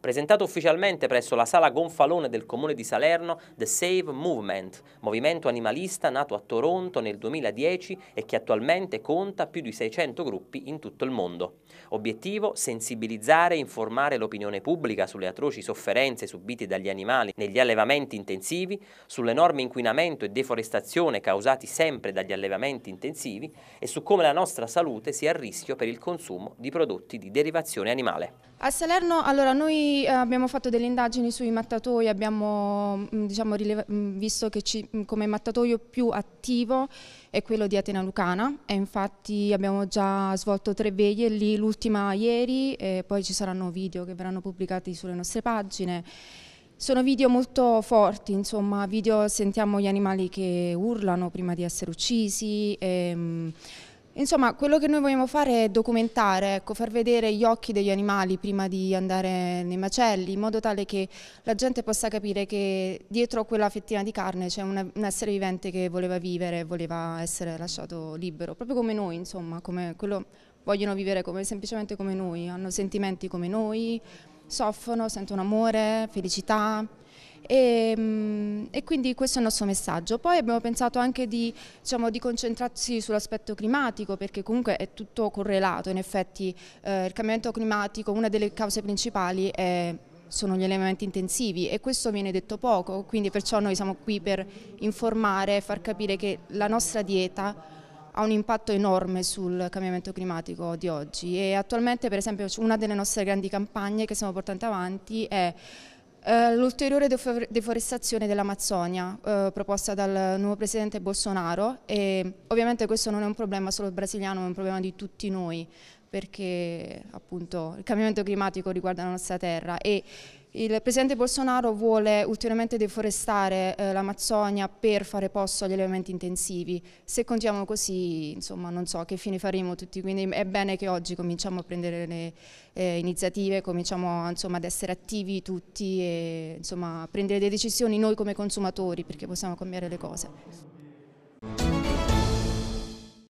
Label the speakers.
Speaker 1: Presentato ufficialmente presso la Sala Gonfalone del Comune di Salerno, The Save Movement, movimento animalista nato a Toronto nel 2010 e che attualmente conta più di 600 gruppi in tutto il mondo. Obiettivo? Sensibilizzare e informare l'opinione pubblica sulle atroci sofferenze subite dagli animali negli allevamenti intensivi, sull'enorme inquinamento e deforestazione causati sempre dagli allevamenti intensivi e su come la nostra salute sia a rischio per il consumo di prodotti di derivazione animale.
Speaker 2: A Salerno allora noi eh, abbiamo fatto delle indagini sui mattatoi, abbiamo mm, diciamo, mm, visto che ci, mm, come mattatoio più attivo è quello di Atena Lucana e infatti abbiamo già svolto tre veglie lì, l'ultima ieri e poi ci saranno video che verranno pubblicati sulle nostre pagine. Sono video molto forti, insomma, video sentiamo gli animali che urlano prima di essere uccisi. E, ehm, Insomma, quello che noi vogliamo fare è documentare, ecco, far vedere gli occhi degli animali prima di andare nei macelli, in modo tale che la gente possa capire che dietro quella fettina di carne c'è un, essere vivente che voleva vivere, voleva essere lasciato libero, proprio come noi, insomma, come quello, vogliono vivere come, semplicemente come noi, hanno sentimenti come noi, soffrono, sentono amore, felicità. E, ehm, e, quindi questo è il nostro messaggio. Poi abbiamo pensato anche di, diciamo, di concentrarsi sull'aspetto climatico perché comunque è tutto correlato, in effetti eh, il cambiamento climatico, una delle cause principali è sono gli elementi intensivi e questo viene detto poco, quindi perciò noi siamo qui per informare e far capire che la nostra dieta ha un impatto enorme sul cambiamento climatico di oggi e attualmente per esempio una delle nostre grandi campagne che stiamo portando avanti è eh, l'ulteriore deforestazione dell'Amazzonia eh, proposta dal nuovo presidente Bolsonaro e ovviamente questo non è un problema solo brasiliano, ma è un problema di tutti noi perché appunto il cambiamento climatico riguarda la nostra terra e il presidente Bolsonaro vuole ulteriormente deforestare eh, l'Amazzonia per fare posto agli allevamenti intensivi. Se continuiamo così, insomma, non so che fine faremo tutti, quindi è bene che oggi cominciamo a prendere le eh, iniziative, cominciamo insomma, ad essere attivi tutti e insomma, a prendere delle decisioni noi come consumatori perché possiamo cambiare le cose.